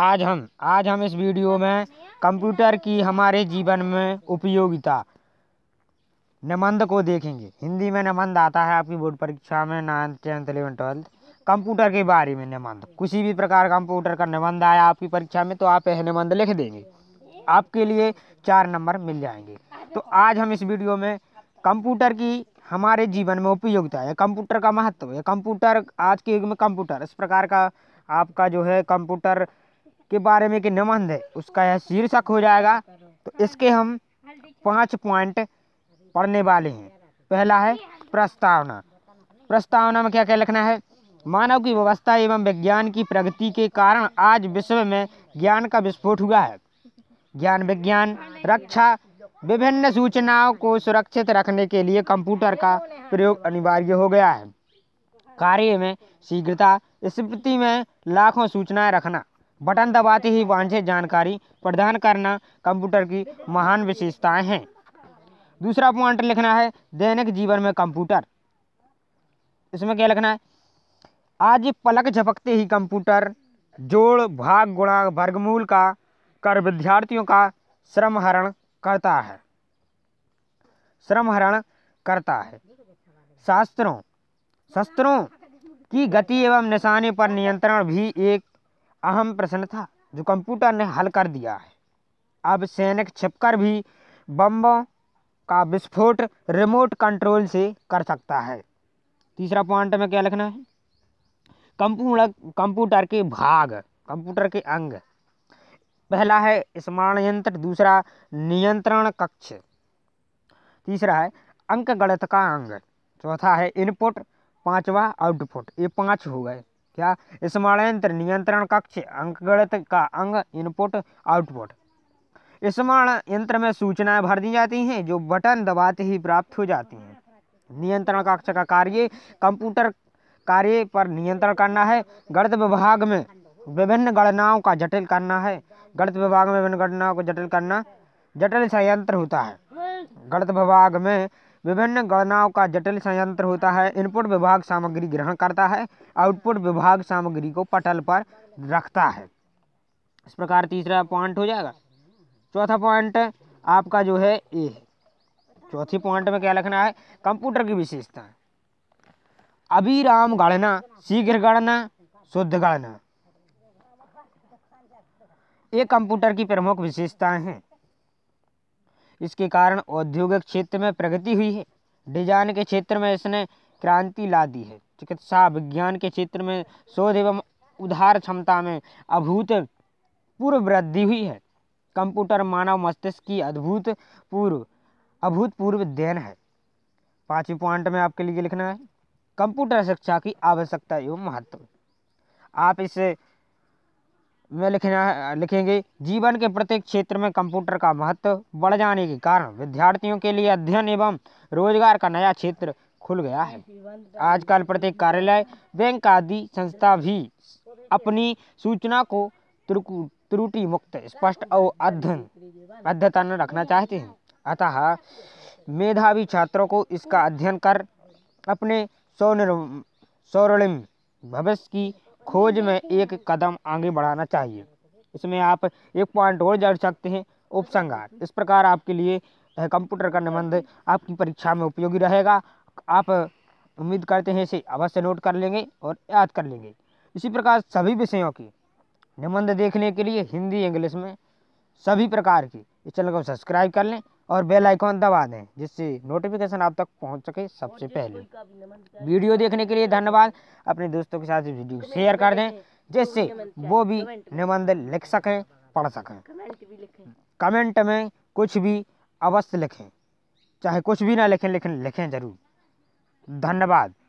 आज हम आज हम इस वीडियो में कंप्यूटर की हमारे जीवन में उपयोगिता निबंध को देखेंगे हिंदी में निबंध आता है आपकी बोर्ड परीक्षा में ninth tenth eleven twelfth computer के बारे में निबंध किसी भी प्रकार का कंप्यूटर का निबंध आया आपकी परीक्षा में तो आप यह निबंध लिख देंगे आपके लिए चार नंबर मिल जाएंगे तो आज हम इस वीडियो में कंप्यूटर की हमारे जीवन में उपयोगिता है कंप्यूटर का महत्व है कंप्यूटर आज के युग में कंप्यूटर इस प्रकार का आपका जो है कंप्यूटर के बारे में कि निबंध है उसका यह शीर्षक हो जाएगा तो इसके हम पांच पॉइंट पढ़ने वाले हैं पहला है प्रस्तावना प्रस्तावना में क्या क्या लिखना है मानव की व्यवस्था एवं विज्ञान की प्रगति के कारण आज विश्व में ज्ञान का विस्फोट हुआ है ज्ञान विज्ञान रक्षा विभिन्न सूचनाओं को सुरक्षित रखने के लिए कंप्यूटर का प्रयोग अनिवार्य हो गया है कार्य में शीघ्रता स्मृति में लाखों सूचनाएं रखना बटन दबाते ही वांछित जानकारी प्रदान करना कंप्यूटर की महान विशेषताएं हैं दूसरा पॉइंट लिखना है दैनिक जीवन में कंप्यूटर इसमें क्या लिखना है आज पलक झपकते ही कंप्यूटर जोड़ भाग गुणा वर्गमूल का कर विद्यार्थियों का श्रम हरण करता है श्रम हरण करता है शास्त्रों शस्त्रों की गति एवं निशाने पर नियंत्रण भी एक अहम प्रश्न था जो कंप्यूटर ने हल कर दिया है अब सैनिक छिपकर भी बम्बों का विस्फोट रिमोट कंट्रोल से कर सकता है तीसरा पॉइंट में क्या लिखना है कंप्यूटर कंप्यूटर के भाग कंप्यूटर के अंग पहला है स्मरण यंत्र दूसरा नियंत्रण कक्ष तीसरा है अंक गणित का अंग चौथा है इनपुट पांचवा आउटपुट ये पांच हो गए क्या स्मरण नियंत्रण कक्ष अंकगणित का अंग इनपुट आउटपुट स्मरण यंत्र में सूचनाएं भर दी जाती हैं जो बटन दबाते ही प्राप्त हो जाती हैं नियंत्रण कक्ष का कार्य कंप्यूटर कार्य पर नियंत्रण करना है गणित विभाग में विभिन्न गणनाओं का जटिल करना है गणित विभाग में विभिन्न गणनाओं को जटिल करना जटिल संयंत्र होता है गणित विभाग में विभिन्न गणनाओं का जटिल संयंत्र होता है इनपुट विभाग सामग्री ग्रहण करता है आउटपुट विभाग सामग्री को पटल पर रखता है इस प्रकार तीसरा पॉइंट हो जाएगा चौथा पॉइंट आपका जो है ए है चौथी पॉइंट में क्या लिखना है कंप्यूटर की विशेषता अभिराम गणना शीघ्र गणना शुद्ध गणना ये कंप्यूटर की प्रमुख विशेषताएं हैं इसके कारण औद्योगिक क्षेत्र में प्रगति हुई है डिजाइन के क्षेत्र में इसने क्रांति ला दी है चिकित्सा विज्ञान के क्षेत्र में शोध एवं उधार क्षमता में अभूतपूर्व वृद्धि हुई है कंप्यूटर मानव मस्तिष्क की अद्भुत पूर्व अभूतपूर्व देन है पाँचवीं पॉइंट में आपके लिए लिखना है कंप्यूटर शिक्षा की आवश्यकता एवं महत्व आप इसे में लिखना लिखेंगे जीवन के प्रत्येक क्षेत्र में कंप्यूटर का महत्व बढ़ जाने के कारण विद्यार्थियों के लिए अध्ययन एवं रोजगार का नया क्षेत्र खुल गया है आजकल प्रत्येक कार्यालय बैंक आदि संस्था भी अपनी सूचना को त्रुटि मुक्त स्पष्ट और अध्ययन अध्यतन रखना चाहते हैं अतः मेधावी छात्रों को इसका अध्ययन कर अपने स्वर्ण स्वर्णिम भविष्य की खोज में एक कदम आगे बढ़ाना चाहिए इसमें आप एक पॉइंट और जोड़ सकते हैं उपसंगार इस प्रकार आपके लिए कंप्यूटर का निबंध आपकी परीक्षा में उपयोगी रहेगा आप उम्मीद करते हैं इसे अवश्य नोट कर लेंगे और याद कर लेंगे इसी प्रकार सभी विषयों की निबंध देखने के लिए हिंदी इंग्लिश में सभी प्रकार की इस चैनल को सब्सक्राइब कर लें और बेल आइकॉन दबा दें जिससे नोटिफिकेशन आप तक पहुंच सके सबसे पहले वीडियो देखने के लिए धन्यवाद अपने दोस्तों के साथ वीडियो शेयर कर दें जिससे वो भी निबंध लिख सकें पढ़ सकें कमेंट में कुछ भी अवश्य लिखें चाहे कुछ भी ना लिखें लेकिन लिखें ज़रूर धन्यवाद